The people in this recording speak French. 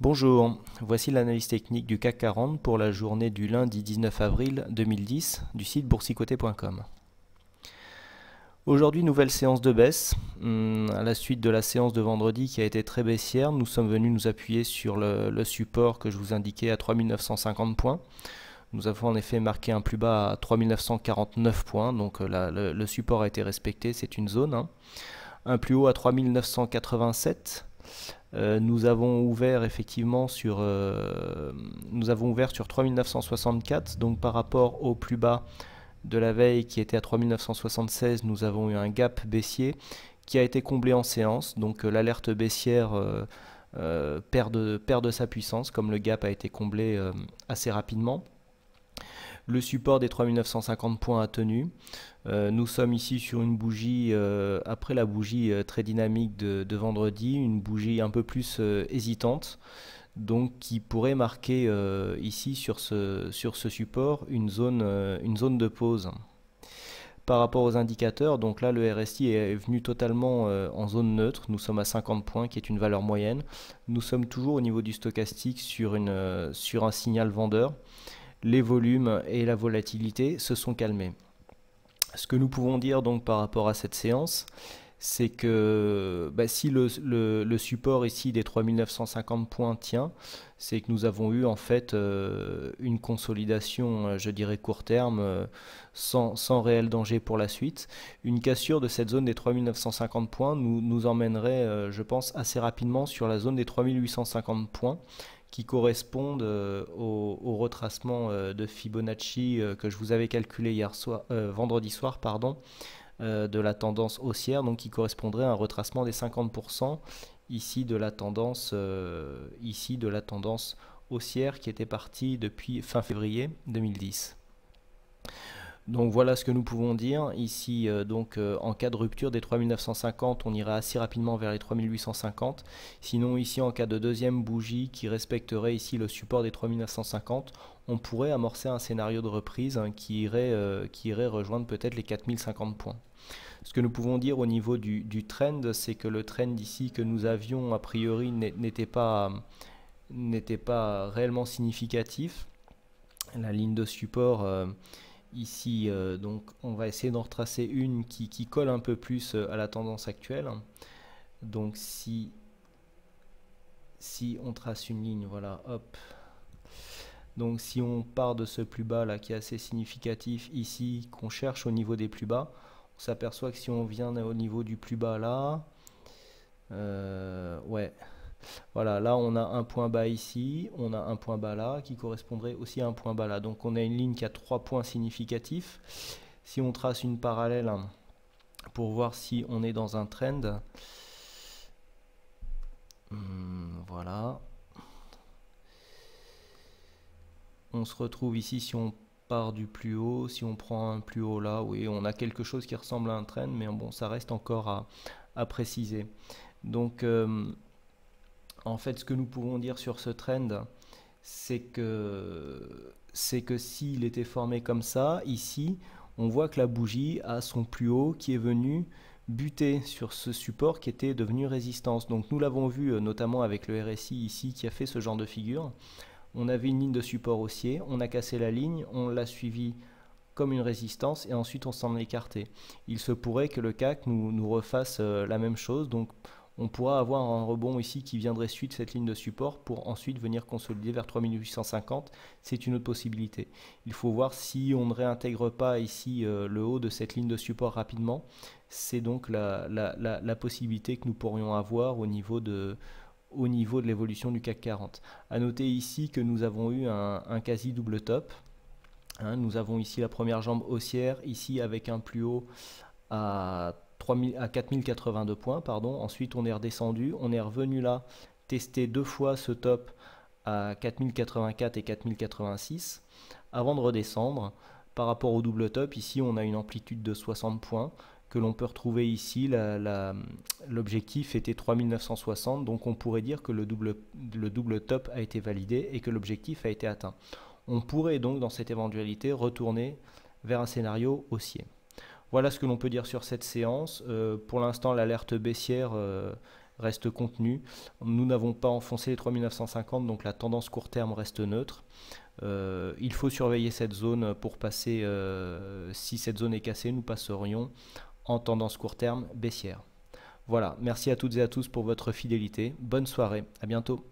Bonjour, voici l'analyse technique du CAC 40 pour la journée du lundi 19 avril 2010 du site boursicoté.com. Aujourd'hui, nouvelle séance de baisse. Hum, à la suite de la séance de vendredi qui a été très baissière, nous sommes venus nous appuyer sur le, support que je vous indiquais à 3950 points. Nous avons en effet marqué un plus bas à 3949 points, donc euh, le, support a été respecté, c'est une zone. Hein. Un plus haut à 3987 euh, nous avons ouvert effectivement sur euh, nous avons ouvert sur 3964 donc par rapport au plus bas de la veille qui était à 3976 nous avons eu un gap baissier qui a été comblé en séance donc euh, l'alerte baissière perd, de, sa puissance comme le gap a été comblé assez rapidement le support des 3950 points a tenu. Euh, nous sommes ici sur une bougie, euh, après la bougie euh, très dynamique de, vendredi, une bougie un peu plus hésitante, donc qui pourrait marquer ici sur ce, sur ce support une zone, une zone de pause. Par rapport aux indicateurs, donc là le RSI est venu totalement en zone neutre, nous sommes à 50 points qui est une valeur moyenne. Nous sommes toujours au niveau du stochastique sur, une, sur un signal vendeur les volumes et la volatilité se sont calmés. Ce que nous pouvons dire donc par rapport à cette séance, c'est que bah, si le, support ici des 3950 points tient, c'est que nous avons eu en fait euh, une consolidation, euh, je dirais court terme, euh, sans, sans, réel danger pour la suite. Une cassure de cette zone des 3950 points nous, nous emmènerait, je pense, assez rapidement sur la zone des 3850 points qui correspondent euh, au, retracement euh, de Fibonacci euh, que je vous avais calculé hier soir, vendredi soir, pardon, de la tendance haussière, donc qui correspondrait à un retracement des 50% ici de la tendance, ici de la tendance haussière qui était partie depuis fin février 2010. Donc voilà ce que nous pouvons dire. Ici, euh, donc euh, en cas de rupture des 3950, on ira assez rapidement vers les 3850. Sinon ici, en cas de deuxième bougie qui respecterait ici le support des 3950, on pourrait amorcer un scénario de reprise hein, qui, irait, euh, qui irait rejoindre peut-être les 4050 points. Ce que nous pouvons dire au niveau du, trend, c'est que le trend ici que nous avions a priori n'était pas, n'était pas réellement significatif. La ligne de support ici. Euh, donc on va essayer d'en retracer une qui, colle un peu plus euh, à la tendance actuelle. Donc si, si on trace une ligne, voilà, hop. Donc si on part de ce plus bas là qui est assez significatif ici, qu'on cherche au niveau des plus bas, on s'aperçoit que si on vient au niveau du plus bas là, euh, ouais, voilà, là on a un point bas ici, on a un point bas là, qui correspondrait aussi à un point bas là. Donc on a une ligne qui a trois points significatifs. Si on trace une parallèle hein, pour voir si on est dans un trend, hmm, voilà. On se retrouve ici si on part du plus haut, si on prend un plus haut là, oui, on a quelque chose qui ressemble à un trend, mais bon, ça reste encore à, préciser. Donc, euh, en fait, ce que nous pouvons dire sur ce trend, c'est que c'est que s'il était formé comme ça, ici, on voit que la bougie a son plus haut qui est venu buter sur ce support qui était devenu résistance. Donc nous l'avons vu euh, notamment avec le RSI ici qui a fait ce genre de figure. On avait une ligne de support haussier, on a cassé la ligne, on l'a suivi comme une résistance et ensuite on s'en est écarté. Il se pourrait que le CAC nous, nous refasse euh, la même chose. Donc on pourra avoir un rebond ici qui viendrait suite cette ligne de support pour ensuite venir consolider vers 3850. C'est une autre possibilité. Il faut voir si on ne réintègre pas ici euh, le haut de cette ligne de support rapidement. C'est donc la, possibilité que nous pourrions avoir au niveau de niveau de l'évolution du CAC 40. À noter ici que nous avons eu un, quasi double top. Hein. nous avons ici la première jambe haussière, ici avec un plus haut à 3000, à 4082 points. Pardon. Ensuite, on est redescendu, on est revenu là, tester deux fois ce top à 4084 et 4086 avant de redescendre. Par rapport au double top, ici on a une amplitude de 60 points que l'on peut retrouver ici. L'objectif était 3960, donc on pourrait dire que le double, le double top a été validé et que l'objectif a été atteint. On pourrait donc dans cette éventualité retourner vers un scénario haussier. Voilà ce que l'on peut dire sur cette séance. Euh, pour l'instant, l'alerte baissière euh, reste contenue. Nous n'avons pas enfoncé les 3950, donc la tendance court terme reste neutre. Euh, il faut surveiller cette zone pour passer, si cette zone est cassée, nous passerions en tendance court terme baissière. Voilà, merci à toutes et à tous pour votre fidélité. Bonne soirée, à bientôt.